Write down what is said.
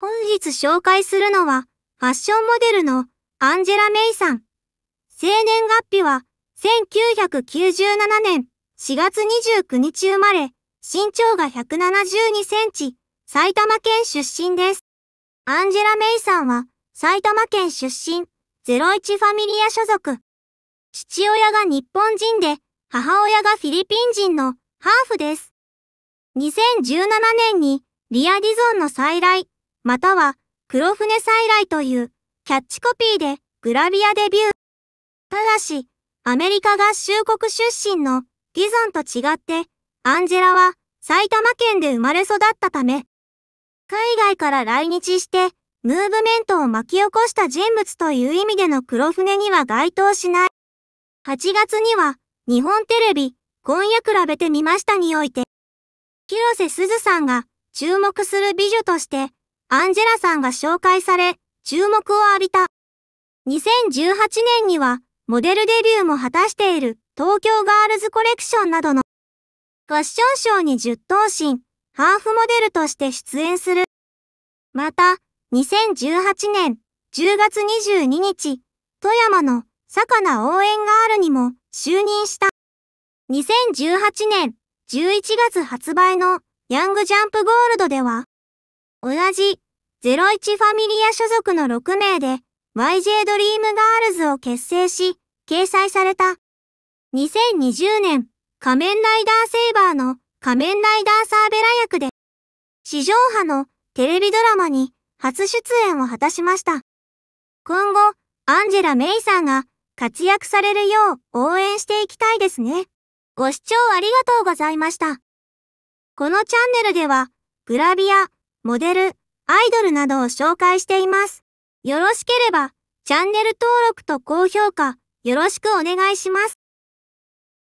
本日紹介するのは、ファッションモデルのアンジェラ・メイさん。生年月日は、1997年4月29日生まれ、身長が172センチ、埼玉県出身です。アンジェラ・メイさんは、埼玉県出身、01ファミリア所属。父親が日本人で、母親がフィリピン人のハーフです。2017年にリアディゾンの再来、または黒船再来というキャッチコピーでグラビアデビュー。ただし、アメリカ合衆国出身のディザンと違って、アンジェラは埼玉県で生まれ育ったため、海外から来日して、ムーブメントを巻き起こした人物という意味での黒船には該当しない。8月には、日本テレビ、今夜比べてみましたにおいて、広瀬すずさんが注目する美女として、アンジェラさんが紹介され、注目を浴びた。2018年には、モデルデビューも果たしている東京ガールズコレクションなどのファッションショーに10頭身、ハーフモデルとして出演する。また、2018年10月22日、富山の魚応援ガールにも就任した。2018年11月発売のヤングジャンプゴールドでは、同じ、ゼロイチファミリア所属の6名で、YJ ドリームガールズを結成し、掲載された。2020年、仮面ライダーセイバーの仮面ライダーサーベラ役で、史上波のテレビドラマに初出演を果たしました。今後、アンジェラ・メイさんが活躍されるよう応援していきたいですね。ご視聴ありがとうございました。このチャンネルでは、グラビア、モデル、アイドルなどを紹介しています。よろしければ、チャンネル登録と高評価、よろしくお願いします。